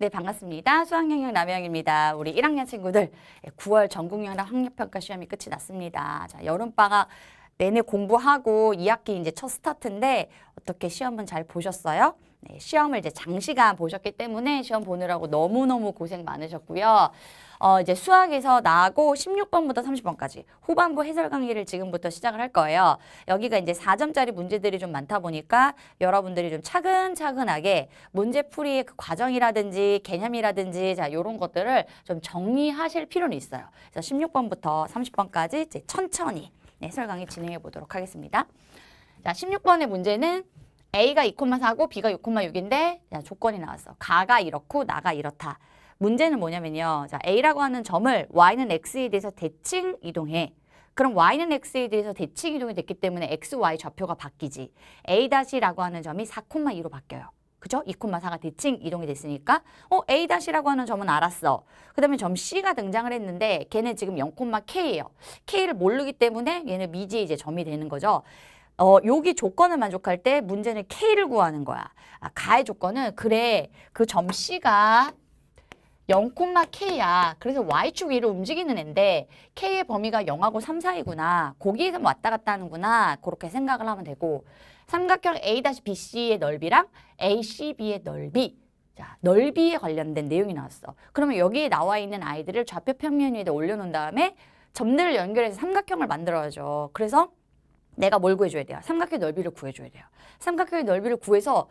네, 반갑습니다. 수학영역 남영입니다. 우리 1학년 친구들 9월 예, 전국영역 학력평가 시험이 끝이 났습니다. 자, 여름방학 내내 공부하고 2학기 이제 첫 스타트인데 어떻게 시험은 잘 보셨어요? 네, 시험을 이제 장시간 보셨기 때문에 시험 보느라고 너무너무 고생 많으셨고요. 어, 이제 수학에서 나하고 16번부터 30번까지 후반부 해설 강의를 지금부터 시작을 할 거예요. 여기가 이제 4점짜리 문제들이 좀 많다 보니까 여러분들이 좀 차근차근하게 문제풀이의 그 과정이라든지 개념이라든지 자, 요런 것들을 좀 정리하실 필요는 있어요. 그래서 16번부터 30번까지 이제 천천히 네, 해설 강의 진행해 보도록 하겠습니다. 자, 16번의 문제는 A가 2,4고 B가 6,6인데 야, 조건이 나왔어. 가가 이렇고 나가 이렇다. 문제는 뭐냐면요. 자, A라고 하는 점을 Y는 X에 대해서 대칭 이동해. 그럼 Y는 X에 대해서 대칭 이동이 됐기 때문에 X, Y 좌표가 바뀌지. A-라고 하는 점이 4,2로 바뀌어요. 그죠? 2,4가 대칭 이동이 됐으니까 어 A-라고 하는 점은 알았어. 그 다음에 점 C가 등장을 했는데 걔는 지금 0,K예요. K를 모르기 때문에 얘는 미지의 이제 점이 되는 거죠. 어, 여기 조건을 만족할 때 문제는 K를 구하는 거야. 아, 가의 조건은 그래 그 점씨가 0,K야. 그래서 Y축 위로 움직이는 앤데 K의 범위가 0하고 3, 4이구나. 거기에서 뭐 왔다 갔다 하는구나. 그렇게 생각을 하면 되고 삼각형 A-BC의 넓이랑 ACB의 넓이 자, 넓이에 관련된 내용이 나왔어. 그러면 여기에 나와 있는 아이들을 좌표 평면 위에 올려놓은 다음에 점들을 연결해서 삼각형을 만들어야죠. 그래서 내가 뭘 구해줘야 돼요? 삼각형의 넓이를 구해줘야 돼요. 삼각형의 넓이를 구해서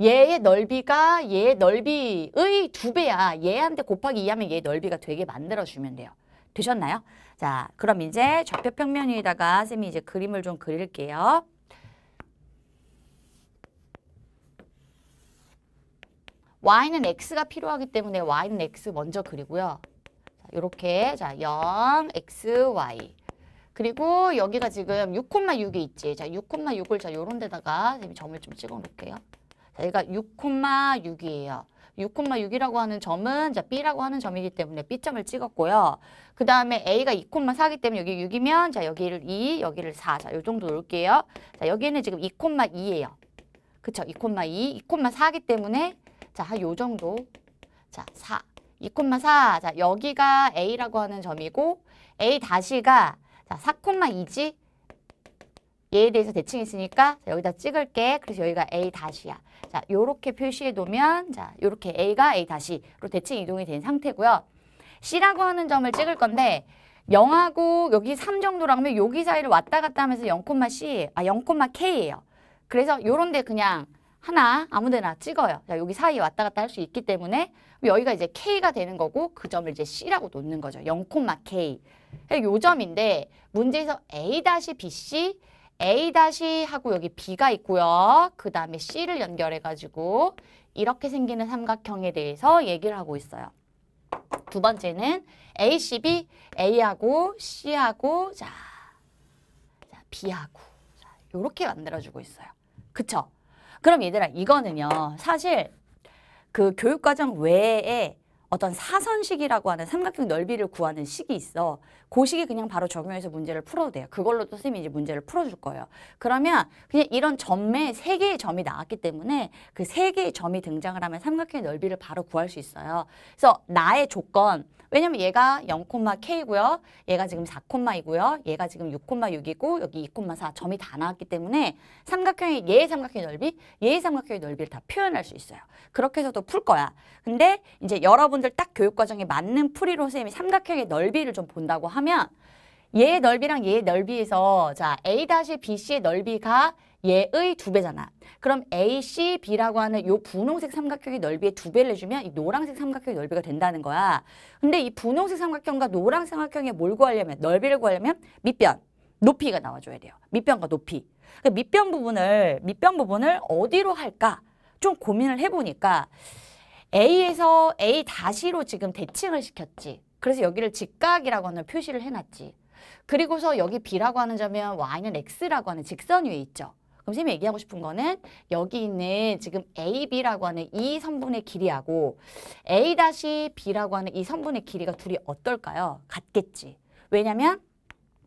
얘의 넓이가 얘의 넓이의 두 배야. 얘한테 곱하기 2하면 얘 넓이가 되게 만들어주면 돼요. 되셨나요? 자, 그럼 이제 좌표평면 위에다가 쌤이 이제 그림을 좀 그릴게요. y는 x가 필요하기 때문에 y는 x 먼저 그리고요. 이렇게 자, 0, x, y. 그리고 여기가 지금 6,6이 있지. 자, 6,6을 자, 요런 데다가 점을 좀 찍어 놓을게요. 자, 얘가 6,6이에요. 6,6이라고 하는 점은 자, B라고 하는 점이기 때문에 B점을 찍었고요. 그 다음에 A가 2,4이기 때문에 여기 6이면 자, 여기를 2, 여기를 4. 자, 요 정도 놓을게요. 자, 여기는 지금 2,2예요. 그쵸? 2,2, 2,4이기 때문에 자, 한요 정도. 자, 4. 2,4. 자, 여기가 A라고 하는 점이고 A 다시가 자, 4,2지 얘에 대해서 대칭했으니까 여기다 찍을게. 그래서 여기가 A 다시야. 자, 요렇게 표시해 놓으면 자, 요렇게 A가 A 다시로 대칭 이동이 된 상태고요. C라고 하는 점을 찍을 건데 0하고 여기 3 정도라고 하면 여기 사이를 왔다 갔다 하면서 0,C, 아 0,K예요. 그래서 요런 데 그냥 하나 아무 데나 찍어요. 자, 여기 사이 왔다 갔다 할 수 있기 때문에 여기가 이제 K가 되는 거고 그 점을 이제 C라고 놓는 거죠. 0,K. 요점인데 문제에서 A-BC, A-하고 여기 B가 있고요. 그 다음에 C를 연결해가지고 이렇게 생기는 삼각형에 대해서 얘기를 하고 있어요. 두 번째는 ACB, A하고 C하고 자, 자 B하고 자, 이렇게 만들어주고 있어요. 그쵸? 그럼 얘들아 이거는요. 사실 그 교육과정 외에 어떤 사선식이라고 하는 삼각형 넓이를 구하는 식이 있어. 그 식이 그냥 바로 적용해서 문제를 풀어도 돼요. 그걸로도 선생님이 이제 문제를 풀어줄 거예요. 그러면 그냥 이런 점에 세 개의 점이 나왔기 때문에 그 세 개의 점이 등장을 하면 삼각형의 넓이를 바로 구할 수 있어요. 그래서 나의 조건, 왜냐면 얘가 0,K고요. 얘가 지금 4,이고요. 얘가 지금 6,6이고 여기 2,4 점이 다 나왔기 때문에 삼각형의 얘의 삼각형의 넓이, 얘의 삼각형의 넓이를 다 표현할 수 있어요. 그렇게 해서도 풀 거야. 근데 이제 여러분들 딱 교육과정에 맞는 풀이로 선생님이 삼각형의 넓이를 좀 본다고 하면 얘의 넓이랑 얘의 넓이에서 자 A-BC의 넓이가 얘의 두배잖아 그럼 ACB라고 하는 이 분홍색 삼각형의 넓이의 두배를 해주면 이 노란색 삼각형의 넓이가 된다는 거야. 근데 이 분홍색 삼각형과 노란색 삼각형의 뭘 구하려면 넓이를 구하려면 밑변, 높이가 나와줘야 돼요. 밑변과 높이. 그 밑변 부분을 밑변 부분을 어디로 할까 좀 고민을 해보니까 A에서 A 다시로 지금 대칭을 시켰지. 그래서 여기를 직각이라고 하는 표시를 해놨지. 그리고서 여기 B라고 하는 점은 Y는 X라고 하는 직선 위에 있죠. 그럼 선이 얘기하고 싶은 거는 여기 있는 지금 AB라고 하는 이 선분의 길이하고 A-B라고 하는 이 선분의 길이가 둘이 어떨까요? 같겠지. 왜냐면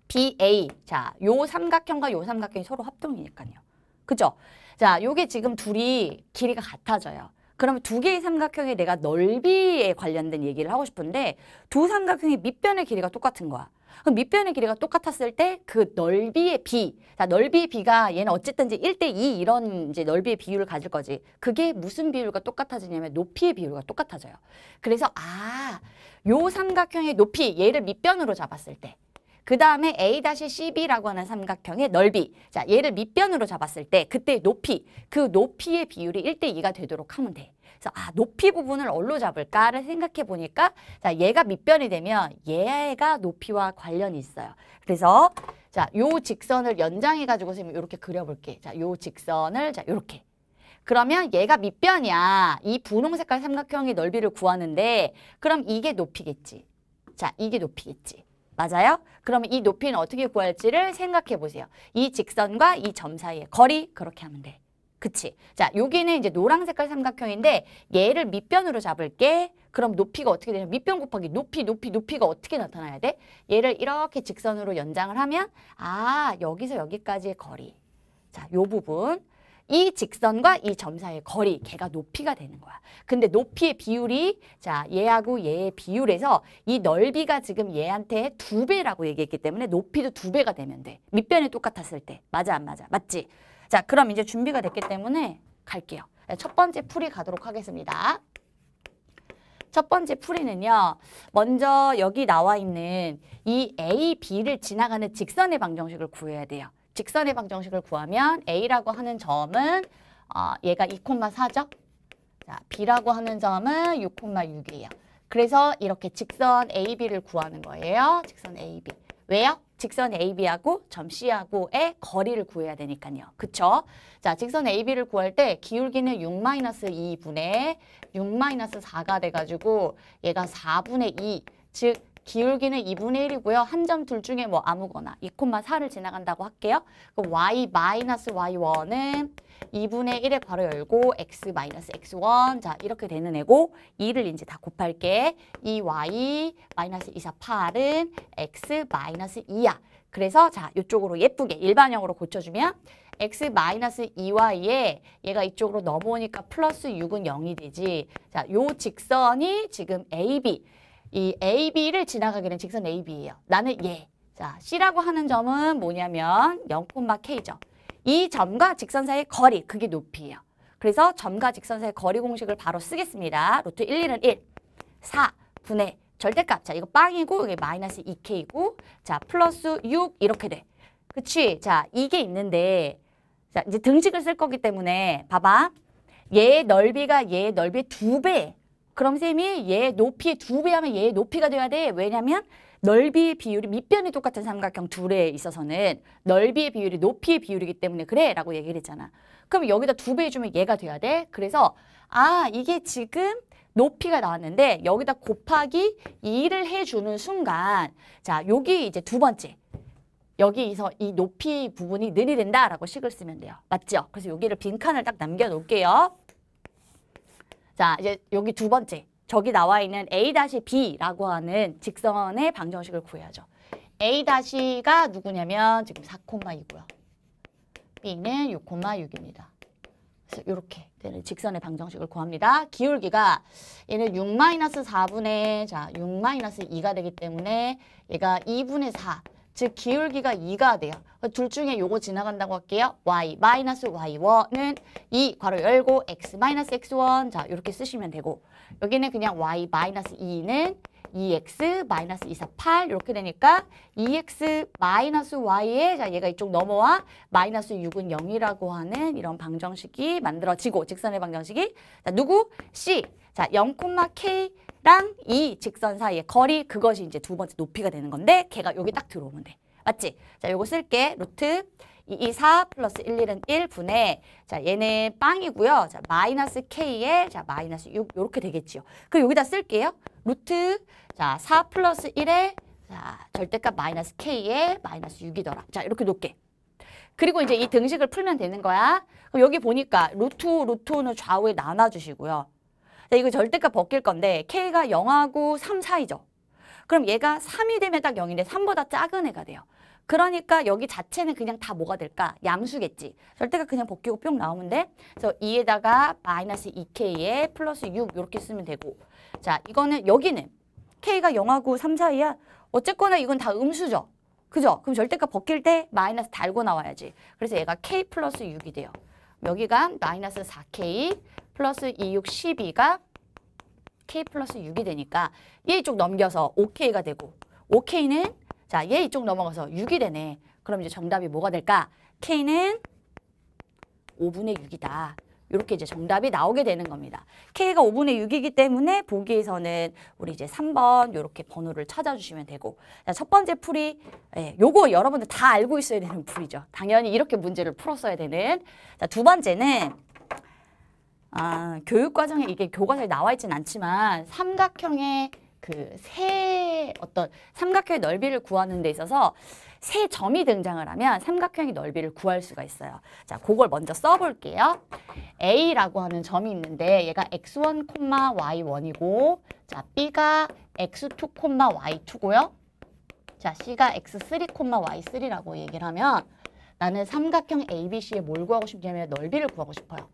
BA, 자, 요 삼각형과 요 삼각형이 서로 합동이니까요. 그죠? 자, 요게 지금 둘이 길이가 같아져요. 그러면 두 개의 삼각형에 내가 넓이에 관련된 얘기를 하고 싶은데 두 삼각형의 밑변의 길이가 똑같은 거야. 그럼 밑변의 길이가 똑같았을 때 그 넓이의 비, 자, 넓이의 비가 얘는 어쨌든 이제 1대 2 이런 이제 넓이의 비율을 가질 거지. 그게 무슨 비율과 똑같아지냐면 높이의 비율과 똑같아져요. 그래서 아, 요 삼각형의 높이 얘를 밑변으로 잡았을 때. 그 다음에 A-CB라고 하는 삼각형의 넓이 자 얘를 밑변으로 잡았을 때 그때 높이 그 높이의 비율이 1대 2가 되도록 하면 돼 그래서 아 높이 부분을 얼로 잡을까를 생각해 보니까 자 얘가 밑변이 되면 얘가 높이와 관련이 있어요. 그래서 자요 직선을 연장해 가지고 선생님 이렇게 그려볼게. 자요 직선을 자 이렇게 그러면 얘가 밑변이야. 이 분홍 색깔 삼각형의 넓이를 구하는데 그럼 이게 높이겠지. 자, 이게 높이겠지. 맞아요? 그러면 이 높이는 어떻게 구할지를 생각해 보세요. 이 직선과 이 점 사이의 거리 그렇게 하면 돼. 그치. 자, 여기는 이제 노란 색깔 삼각형인데 얘를 밑변으로 잡을게. 그럼 높이가 어떻게 되냐? 밑변 곱하기 높이, 높이, 높이가 어떻게 나타나야 돼? 얘를 이렇게 직선으로 연장을 하면 아, 여기서 여기까지의 거리. 자, 요 부분. 이 직선과 이점사의 거리, 걔가 높이가 되는 거야. 근데 높이의 비율이 자 얘하고 얘의 비율에서 이 넓이가 지금 얘한테 두 배라고 얘기했기 때문에 높이도 두 배가 되면 돼. 밑변이 똑같았을 때. 맞아 안 맞아? 맞지? 자, 그럼 이제 준비가 됐기 때문에 갈게요. 네, 첫 번째 풀이 가도록 하겠습니다. 첫 번째 풀이는요. 먼저 여기 나와 있는 이 A, B를 지나가는 직선의 방정식을 구해야 돼요. 직선의 방정식을 구하면 A라고 하는 점은 어, 얘가 2,4죠. 자, B라고 하는 점은 6,6이에요. 그래서 이렇게 직선 AB를 구하는 거예요. 직선 AB. 왜요? 직선 AB하고 점 C하고의 거리를 구해야 되니까요. 그쵸? 자, 직선 AB를 구할 때 기울기는 6-2분의 6-4가 돼가지고 얘가 4분의 2, 즉 기울기는 2분의 1이고요. 한 점 둘 중에 뭐 아무거나 2,4를 지나간다고 할게요. 그럼 y 마이너스 y1은 2분의 1의 괄호 열고 x 마이너스 x1 자 이렇게 되는 애고 2를 이제 다 곱할게 2y 마이너스 2, 4, 8은 x 마이너스 2야 그래서 자 이쪽으로 예쁘게 일반형으로 고쳐주면 x 마이너스 2y에 얘가 이쪽으로 넘어오니까 플러스 6은 0이 되지 자요 직선이 지금 ab 이 ab를 지나가게 된 직선 ab예요 나는 얘 자, C라고 하는 점은 뭐냐면 0, K죠. 이 점과 직선 사이의 거리, 그게 높이예요. 그래서 점과 직선 사이의 거리 공식을 바로 쓰겠습니다. 루트 1, 2는 1, 4 분의 절대값. 자, 이거 빵이고 이게 마이너스 2k이고 자, 플러스 6 이렇게 돼. 그치? 자, 이게 있는데 자, 이제 등식을 쓸 거기 때문에 봐봐. 얘의 넓이가 얘의 넓이의 두 배. 그럼 쌤이 얘의 높이의 두 배 하면 얘의 높이가 돼야 돼. 왜냐면 넓이의 비율이 밑변이 똑같은 삼각형 둘에 있어서는 넓이의 비율이 높이의 비율이기 때문에 그래 라고 얘기를 했잖아. 그럼 여기다 두배 주면 얘가 돼야 돼. 그래서 아 이게 지금 높이가 나왔는데 여기다 곱하기 2를 해주는 순간 자 여기 이제 두 번째 여기서 이 높이 부분이 늘이 된다라고 식을 쓰면 돼요. 맞죠? 그래서 여기를 빈칸을 딱 남겨놓을게요. 자 이제 여기 두 번째 저기 나와 있는 A-B라고 하는 직선의 방정식을 구해야죠. A-가 누구냐면 지금 4,2고요. B는 6,6입니다. 그래서 이렇게 되는 직선의 방정식을 구합니다. 기울기가 얘는 6-4분의 자 6-2가 되기 때문에 얘가 2분의 4, 즉 기울기가 2가 돼요. 둘 중에 요거 지나간다고 할게요. y 마이너스 y1은 2 괄호 열고 x 마이너스 x1 자 이렇게 쓰시면 되고 여기는 그냥 y 마이너스 2는 2x e 마이너스 2, 사8 이렇게 되니까 2x e 마이너스 y에 자 얘가 이쪽 넘어와 마이너스 6은 0이라고 하는 이런 방정식이 만들어지고 직선의 방정식이 자 누구? C 자 0,K랑 이 e 직선 사이의 거리 그것이 이제 두 번째 높이가 되는 건데 걔가 여기 딱 들어오면 돼 맞지? 자 요거 쓸게 루트 2, 4 플러스 1, 1은 1분의 자 얘는 빵이고요. 자 마이너스 k 의자 마이너스 6 이렇게 되겠지요. 그럼 여기다 쓸게요. 루트 자4 플러스 1의자 절대값 마이너스 k 의 마이너스 6이더라. 자 이렇게 놓게. 그리고 이제 이 등식을 풀면 되는 거야. 그럼 여기 보니까 루트 루트는 좌우에 나눠주시고요. 자 이거 절대값 벗길 건데 K가 0하고 3 사이죠. 그럼 얘가 3이 되면 딱 0인데 3보다 작은 애가 돼요. 그러니까 여기 자체는 그냥 다 뭐가 될까? 양수겠지. 절대가 그냥 벗기고 뿅 나오는데 그래서 2에다가 마이너스 2k에 플러스 6 이렇게 쓰면 되고 자 이거는 여기는 k가 0하고 3 사이야. 어쨌거나 이건 다 음수죠. 그죠? 그럼 절대가 벗길 때 마이너스 달고 나와야지. 그래서 얘가 k 플러스 6이 돼요. 여기가 마이너스 4k 플러스 2, 6, 12가 k 플러스 6이 되니까 이쪽 넘겨서 5k가 되고 5k는 자, 얘 이쪽 넘어가서 6이 되네. 그럼 이제 정답이 뭐가 될까? K는 5분의 6이다. 이렇게 이제 정답이 나오게 되는 겁니다. K가 5분의 6이기 때문에 보기에서는 우리 이제 3번 이렇게 번호를 찾아주시면 되고 자, 첫 번째 풀이 예, 요거 여러분들 다 알고 있어야 되는 풀이죠. 당연히 이렇게 문제를 풀었어야 되는 자, 두 번째는 아, 교육과정에 이게 교과서에 나와 있진 않지만 삼각형의 그세 어떤 삼각형의 넓이를 구하는 데 있어서 세 점이 등장을 하면 삼각형의 넓이를 구할 수가 있어요. 자, 그걸 먼저 써볼게요. A라고 하는 점이 있는데 얘가 x1, y1이고 자, B가 x2, y2고요. 자, C가 x3, y3라고 얘기를 하면 나는 삼각형 ABC에 뭘 구하고 싶냐면 넓이를 구하고 싶어요.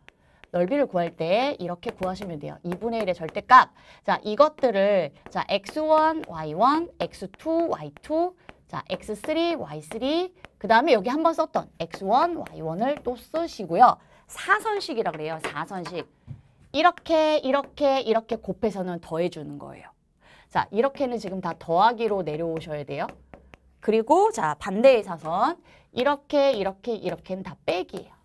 넓이를 구할 때 이렇게 구하시면 돼요. 2분의 1의 절대값. 자, 이것들을 자, x1, y1, x2, y2, 자, x3, y3, 그 다음에 여기 한번 썼던 x1, y1을 또 쓰시고요. 사선식이라 그래요. 사선식. 이렇게, 이렇게, 이렇게 곱해서는 더해주는 거예요. 자, 이렇게는 지금 다 더하기로 내려오셔야 돼요. 그리고 자, 반대의 사선. 이렇게, 이렇게, 이렇게는 다 빼기예요.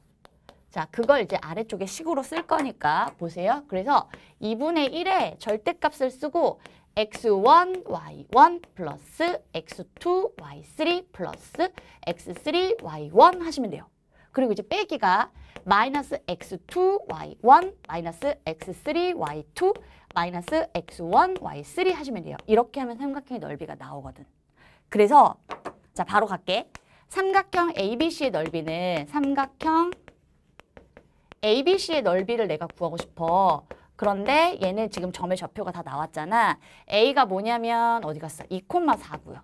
자, 그걸 이제 아래쪽에 식으로 쓸 거니까 보세요. 그래서 2분의 1의 절대값을 쓰고 x1, y1 플러스 x2, y3 플러스 x3, y1 하시면 돼요. 그리고 이제 빼기가 마이너스 x2, y1, 마이너스 x3, y2, 마이너스 x1, y3 하시면 돼요. 이렇게 하면 삼각형의 넓이가 나오거든. 그래서 자 바로 갈게. 삼각형 ABC의 넓이는 삼각형 ABC의 넓이를 내가 구하고 싶어. 그런데 얘는 지금 점의 좌표가 다 나왔잖아. A가 뭐냐면 어디 갔어? 2,4고요.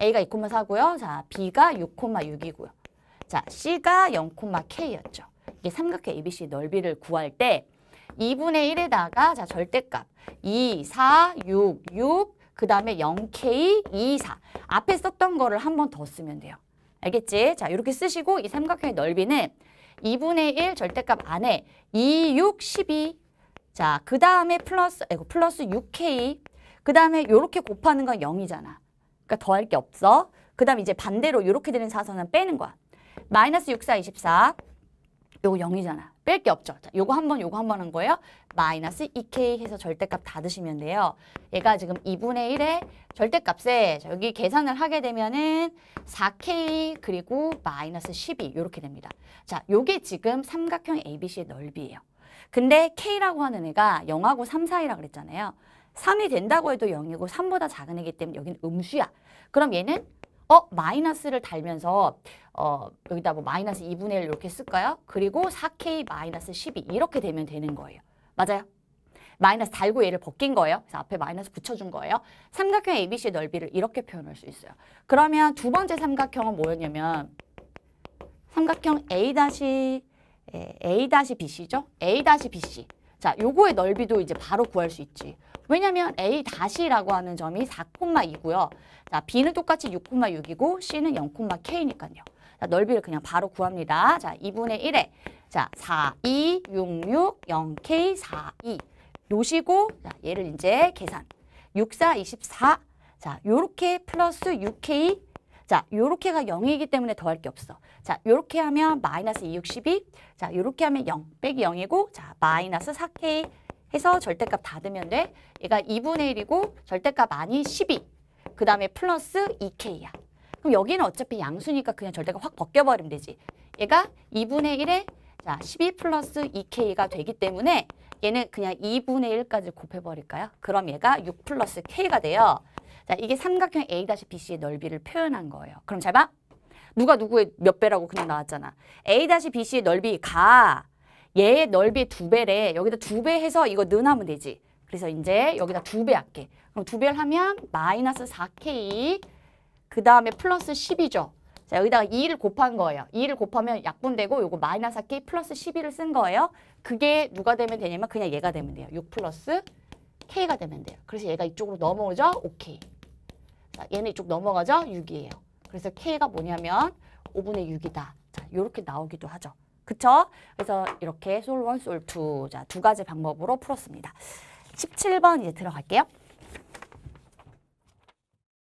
A가 2,4고요. 자, B가 6,6이고요. 자, C가 0,K였죠. 이게 삼각형 ABC 넓이를 구할 때 2분의 1에다가 자 절대값 2, 4, 6, 6, 그 다음에 0K, 2, 4. 앞에 썼던 거를 한 번 더 쓰면 돼요. 알겠지? 자, 이렇게 쓰시고 이 삼각형의 넓이는 2분의 1 절대값 안에 2, 6, 12. 자, 그 다음에 플러스, 에고 플러스 6K. 그 다음에 요렇게 곱하는 건 0이잖아. 그러니까 더할 게 없어. 그 다음 에 이제 반대로 요렇게 되는 사선은 빼는 거야. 마이너스 6, 4, 24. 요거 0이잖아. 뺄 게 없죠. 자, 요거 한 번, 요거 한번 한 거예요. 마이너스 2K 해서 절대값 다 드시면 돼요. 얘가 지금 2분의 1의 절대값에 자, 여기 계산을 하게 되면은 4K 그리고 마이너스 12 이렇게 됩니다. 자, 요게 지금 삼각형 ABC의 넓이예요. 근데 K라고 하는 애가 0하고 3 사이라 고 그랬잖아요. 3이 된다고 해도 0이고 3보다 작은 애기 때문에 여기는 음수야. 그럼 얘는 어 마이너스를 달면서 어 여기다 뭐 마이너스 2분의 1 이렇게 쓸까요? 그리고 4K 마이너스 12 이렇게 되면 되는 거예요. 맞아요? 마이너스 달고 얘를 벗긴 거예요. 그래서 앞에 마이너스 붙여준 거예요. 삼각형 a b c 넓이를 이렇게 표현할 수 있어요. 그러면 두 번째 삼각형은 뭐였냐면 삼각형 A 다시 예, A 다시 BC죠? A 다시 BC. 자, 요거의 넓이도 이제 바로 구할 수 있지. 왜냐하면 A 다시라고 하는 점이 4,2고요. 자, B는 똑같이 6,6이고 C는 0,K니까요. 자, 넓이를 그냥 바로 구합니다. 자, 2분의 1에 자, 4, 2, 6, 6, 0, K, 4, 2으시고 자, 얘를 이제 계산 6, 4, 24 자, 요렇게 플러스 6K 자, 요렇게가 0이기 때문에 더할 게 없어. 자, 요렇게 하면 마이너스 2, 62 자, 요렇게 하면 0 빼기 0이고 자, 마이너스 4K 해서 절대값 닫으면 돼. 얘가 2분의 1이고 절대값 아니 12. 그 다음에 플러스 2K야. 그럼 여기는 어차피 양수니까 그냥 절대값 확 벗겨버리면 되지. 얘가 2분의 1에 자, 12 플러스 2K가 되기 때문에 얘는 그냥 2분의 1까지 곱해버릴까요? 그럼 얘가 6 플러스 K가 돼요. 자, 이게 삼각형 A-BC의 넓이를 표현한 거예요. 그럼 잘 봐. 누가 누구의 몇 배라고 그냥 나왔잖아. A-BC의 넓이가 얘의 넓이 두 배래. 여기다 두 배 해서 이거 는 하면 되지. 그래서 이제 여기다 두 배 할게. 그럼 두 배를 하면 마이너스 4K 그 다음에 플러스 10이죠. 자, 여기다가 2를 곱한 거예요. 2를 곱하면 약분되고 요거 마이너스 4K 플러스 12를 쓴 거예요. 그게 누가 되면 되냐면 그냥 얘가 되면 돼요. 6 플러스 K가 되면 돼요. 그래서 얘가 이쪽으로 넘어오죠. 5K. 자, 얘는 이쪽 넘어가죠. 6이에요. 그래서 K가 뭐냐면 5분의 6이다. 자, 요렇게 나오기도 하죠. 그쵸? 그래서 이렇게 솔 원, 솔 투. 자, 두 가지 방법으로 풀었습니다. 17번 이제 들어갈게요.